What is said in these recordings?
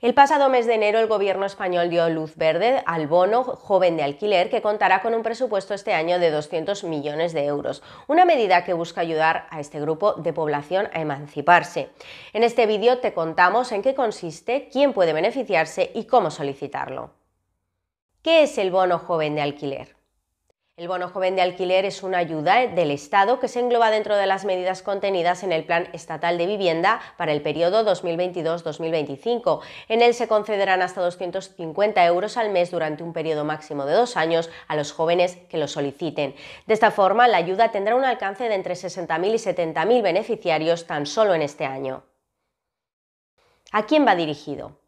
El pasado mes de enero el gobierno español dio luz verde al bono joven de alquiler que contará con un presupuesto este año de 200 millones de euros, una medida que busca ayudar a este grupo de población a emanciparse. En este vídeo te contamos en qué consiste, quién puede beneficiarse y cómo solicitarlo. ¿Qué es el bono joven de alquiler? El bono joven de alquiler es una ayuda del Estado que se engloba dentro de las medidas contenidas en el Plan Estatal de Vivienda para el periodo 2022-2025. En él se concederán hasta 250 euros al mes durante un periodo máximo de dos años a los jóvenes que lo soliciten. De esta forma, la ayuda tendrá un alcance de entre 60.000 y 70.000 beneficiarios tan solo en este año. ¿A quién va dirigido?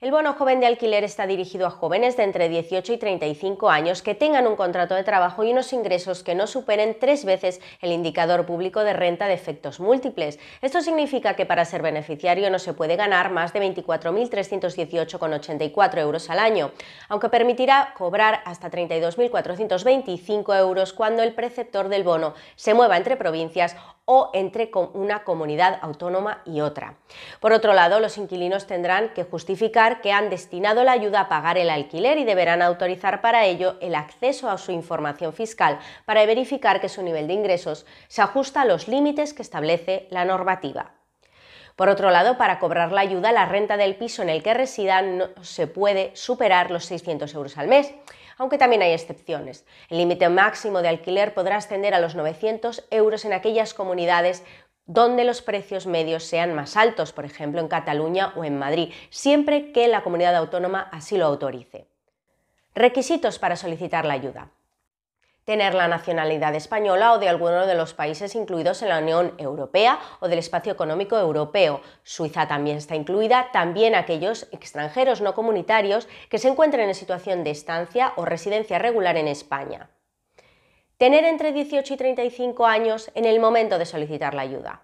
El bono joven de alquiler está dirigido a jóvenes de entre 18 y 35 años que tengan un contrato de trabajo y unos ingresos que no superen tres veces el indicador público de renta de efectos múltiples. Esto significa que para ser beneficiario no se puede ganar más de 24.318,84 euros al año, aunque permitirá cobrar hasta 32.425 euros cuando el preceptor del bono se mueva entre provincias o entre una comunidad autónoma y otra. Por otro lado, los inquilinos tendrán que justificar que han destinado la ayuda a pagar el alquiler y deberán autorizar para ello el acceso a su información fiscal para verificar que su nivel de ingresos se ajusta a los límites que establece la normativa. Por otro lado, para cobrar la ayuda, la renta del piso en el que residan no se puede superar los 600 euros al mes aunque también hay excepciones. El límite máximo de alquiler podrá ascender a los 900 euros en aquellas comunidades donde los precios medios sean más altos, por ejemplo en Cataluña o en Madrid, siempre que la comunidad autónoma así lo autorice. Requisitos para solicitar la ayuda tener la nacionalidad española o de alguno de los países incluidos en la Unión Europea o del Espacio Económico Europeo. Suiza también está incluida, también aquellos extranjeros no comunitarios que se encuentren en situación de estancia o residencia regular en España. Tener entre 18 y 35 años en el momento de solicitar la ayuda.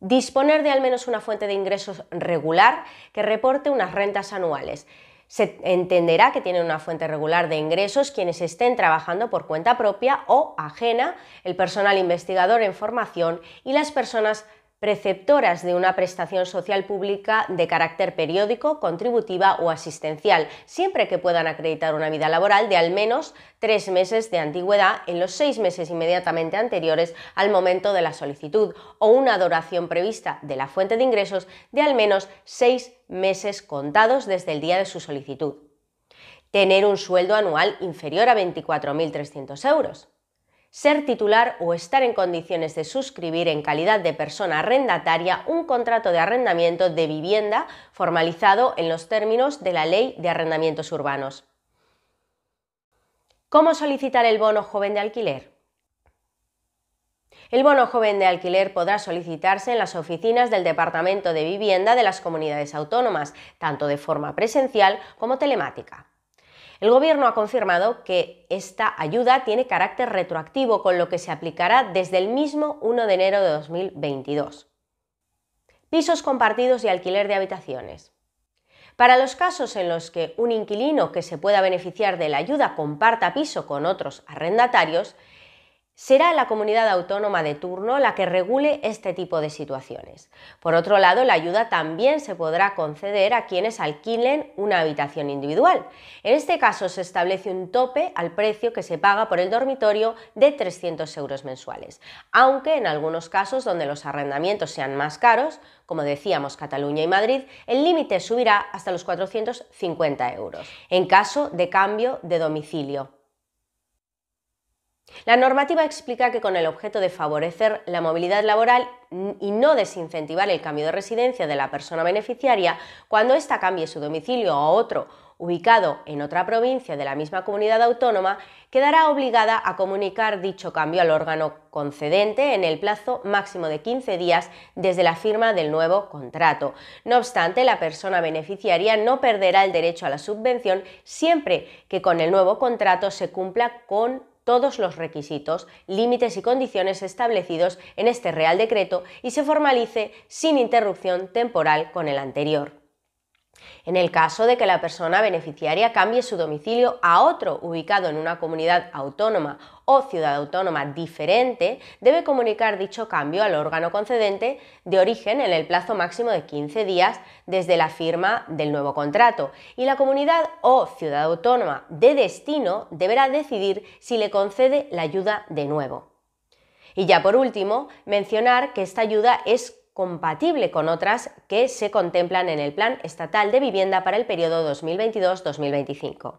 Disponer de al menos una fuente de ingresos regular que reporte unas rentas anuales. Se entenderá que tienen una fuente regular de ingresos quienes estén trabajando por cuenta propia o ajena, el personal investigador en formación y las personas preceptoras de una prestación social pública de carácter periódico, contributiva o asistencial, siempre que puedan acreditar una vida laboral de al menos tres meses de antigüedad en los seis meses inmediatamente anteriores al momento de la solicitud o una adoración prevista de la fuente de ingresos de al menos seis meses contados desde el día de su solicitud. Tener un sueldo anual inferior a 24.300 euros ser titular o estar en condiciones de suscribir en calidad de persona arrendataria un contrato de arrendamiento de vivienda formalizado en los términos de la Ley de Arrendamientos Urbanos. ¿Cómo solicitar el bono joven de alquiler? El bono joven de alquiler podrá solicitarse en las oficinas del Departamento de Vivienda de las comunidades autónomas, tanto de forma presencial como telemática. El Gobierno ha confirmado que esta ayuda tiene carácter retroactivo, con lo que se aplicará desde el mismo 1 de enero de 2022. Pisos compartidos y alquiler de habitaciones. Para los casos en los que un inquilino que se pueda beneficiar de la ayuda comparta piso con otros arrendatarios, Será la comunidad autónoma de turno la que regule este tipo de situaciones. Por otro lado, la ayuda también se podrá conceder a quienes alquilen una habitación individual. En este caso se establece un tope al precio que se paga por el dormitorio de 300 euros mensuales, aunque en algunos casos donde los arrendamientos sean más caros, como decíamos Cataluña y Madrid, el límite subirá hasta los 450 euros, en caso de cambio de domicilio. La normativa explica que con el objeto de favorecer la movilidad laboral y no desincentivar el cambio de residencia de la persona beneficiaria cuando ésta cambie su domicilio a otro ubicado en otra provincia de la misma comunidad autónoma, quedará obligada a comunicar dicho cambio al órgano concedente en el plazo máximo de 15 días desde la firma del nuevo contrato. No obstante, la persona beneficiaria no perderá el derecho a la subvención siempre que con el nuevo contrato se cumpla con todos los requisitos, límites y condiciones establecidos en este Real Decreto y se formalice sin interrupción temporal con el anterior. En el caso de que la persona beneficiaria cambie su domicilio a otro ubicado en una comunidad autónoma o ciudad autónoma diferente, debe comunicar dicho cambio al órgano concedente de origen en el plazo máximo de 15 días desde la firma del nuevo contrato y la comunidad o ciudad autónoma de destino deberá decidir si le concede la ayuda de nuevo. Y ya por último, mencionar que esta ayuda es compatible con otras que se contemplan en el Plan Estatal de Vivienda para el periodo 2022-2025.